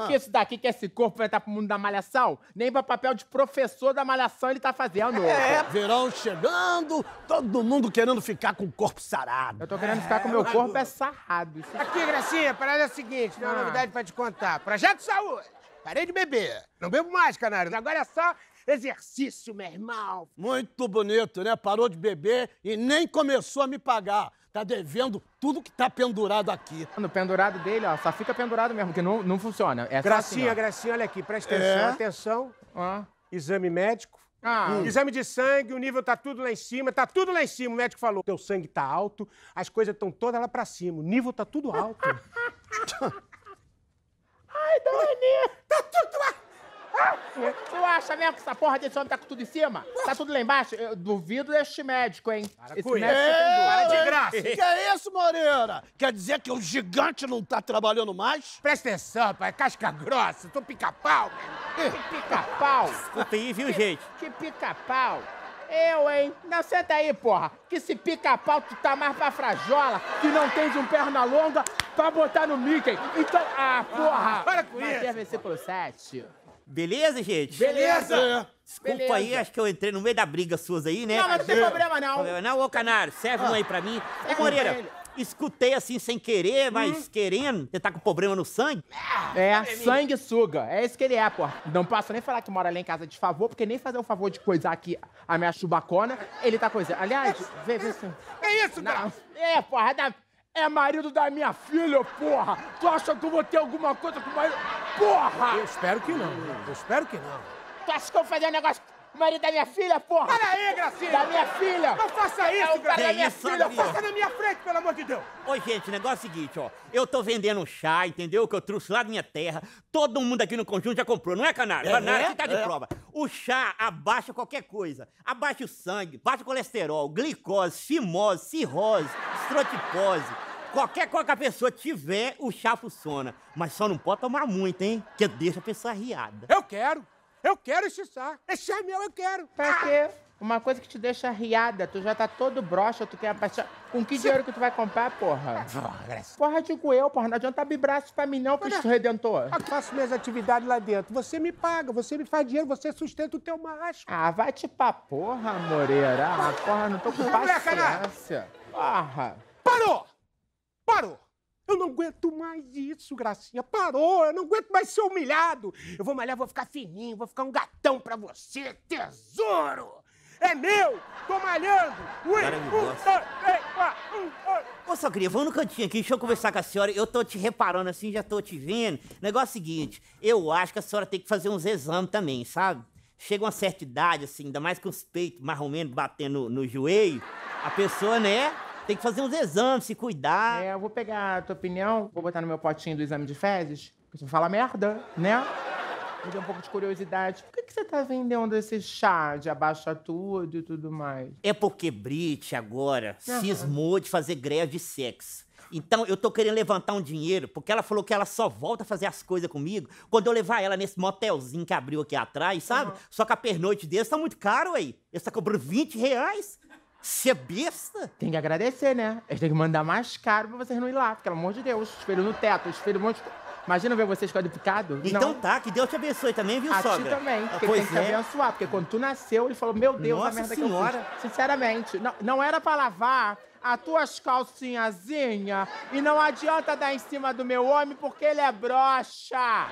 Mano. que esse daqui, que esse corpo vai estar pro mundo da malhação? Nem pra papel de professor da malhação ele tá fazendo. É, verão chegando, todo mundo querendo ficar com o corpo sarado. Eu tô querendo é, ficar com o meu é. corpo é sarrado. Aqui, é. Gracinha, a parada é a seguinte, tem ah. uma novidade pra te contar. Projeto Saúde. Parei de beber. Não bebo mais, canário. Agora é só exercício, meu irmão. Muito bonito, né? Parou de beber e nem começou a me pagar tá devendo tudo que tá pendurado aqui. No pendurado dele, ó, só fica pendurado mesmo, que não, não funciona. É assim, gracinha, assim, gracinha, olha aqui, presta atenção, é. atenção. Ah. Exame médico. Ah. Hum. Exame de sangue, o nível tá tudo lá em cima, tá tudo lá em cima. O médico falou: teu sangue tá alto, as coisas estão todas lá pra cima, o nível tá tudo alto. Ai, Dani! Tá tudo alto! Tu acha mesmo que essa porra desse homem tá com tudo em cima? Tá tudo lá embaixo? Eu duvido deste médico, hein? Para Esse com médico Para de graça. Que é isso, Moreira? Quer dizer que o gigante não tá trabalhando mais? Presta atenção, pai. Casca grossa. Tu pica-pau. Que pica-pau. Escuta aí, viu, gente? Que pica-pau. Eu, hein? Não, senta aí, porra. Que se pica-pau tu tá mais pra frajola, que não tens um perna longa pra botar no Mickey. Então, ah, porra. para com isso. Matéria versículo 7. Beleza, gente? Beleza! Desculpa Beleza. aí, acho que eu entrei no meio da briga suas aí, né? Não, mas não tem problema não. não, ô Canário, serve ah. um aí pra mim. É ô Moreira, escutei assim sem querer, mas hum. querendo. Você tá com problema no sangue? É, é sangue suga. É isso que ele é, pô. Não posso nem falar que mora lá em casa de favor, porque nem fazer o favor de coisar aqui a minha chubacona, ele tá coisando. Aliás, é, vê, vê se. É isso, cara? É, porra, é, é marido da minha filha, porra! Tu acha que eu vou ter alguma coisa com o marido? porra! Eu espero que não. Eu espero que não. Tu acha que eu vou fazer um negócio com o marido da minha filha, porra? Para aí, Gracinha! Da minha filha! Não faça é isso, é Gracinha! Da minha isso, filha, André? na minha frente, pelo amor de Deus! Ô, gente, o negócio é o seguinte, ó. Eu tô vendendo chá, entendeu? Que eu trouxe lá da minha terra. Todo mundo aqui no conjunto já comprou, não é, Canário? É, canário aqui é, tá de é. prova. O chá abaixa qualquer coisa. Abaixa o sangue, baixa o colesterol, glicose, fimose, cirrose, estrotipose. Qualquer coisa que a pessoa tiver, o chá funciona. Mas só não pode tomar muito, hein? Que deixa a pessoa riada. Eu quero! Eu quero esse chá! Esse chá é meu, eu quero! Pra quê? Uma coisa que te deixa riada, tu já tá todo broxa, tu quer abaixar. Com que dinheiro que tu vai comprar, porra? Ah, porra, digo eu, porra. Não adianta abrir braço pra mim, não, Cristo Redentor. Eu faço minhas atividades lá dentro. Você me paga, você me faz dinheiro, você sustenta o teu macho. Ah, vai te pra porra, Moreira. Ah, porra, não tô com paciência. Porra. Parou! Parou. Eu não aguento mais isso, Gracinha. Parou, eu não aguento mais ser humilhado. Eu vou malhar, vou ficar fininho, vou ficar um gatão pra você, tesouro. É meu, tô malhando. Ui, Cara, Ô, só queria, vamos no cantinho aqui, deixa eu conversar com a senhora. Eu tô te reparando assim, já tô te vendo. Negócio é seguinte, eu acho que a senhora tem que fazer uns exames também, sabe? Chega uma certa idade, assim, ainda mais com os peitos mais ou menos batendo no joelho, a pessoa, né? Tem que fazer uns exames, se cuidar. É, eu vou pegar a tua opinião, vou botar no meu potinho do exame de fezes, porque você fala merda, né? Me deu um pouco de curiosidade. Por que, que você tá vendendo esse chá de abaixa tudo e tudo mais? É porque Brit agora Aham. cismou de fazer greve de sexo. Então, eu tô querendo levantar um dinheiro, porque ela falou que ela só volta a fazer as coisas comigo quando eu levar ela nesse motelzinho que abriu aqui atrás, sabe? Uhum. Só que a pernoite desse tá muito caro aí. Eu tá cobrando 20 reais. Você é besta? Tem que agradecer, né? Eles têm que mandar mais caro pra vocês não ir lá, pelo amor de Deus. Espelho no teto, espelho um monte de... Imagina ver vocês com Então não. tá, que Deus te abençoe também, viu, a sogra? A também, porque pois tem que é. te abençoar. Porque quando tu nasceu, ele falou, meu Deus, Nossa a merda senhora. que eu fiz. Sinceramente, não, não era pra lavar as tuas calcinhazinhas e não adianta dar em cima do meu homem porque ele é broxa.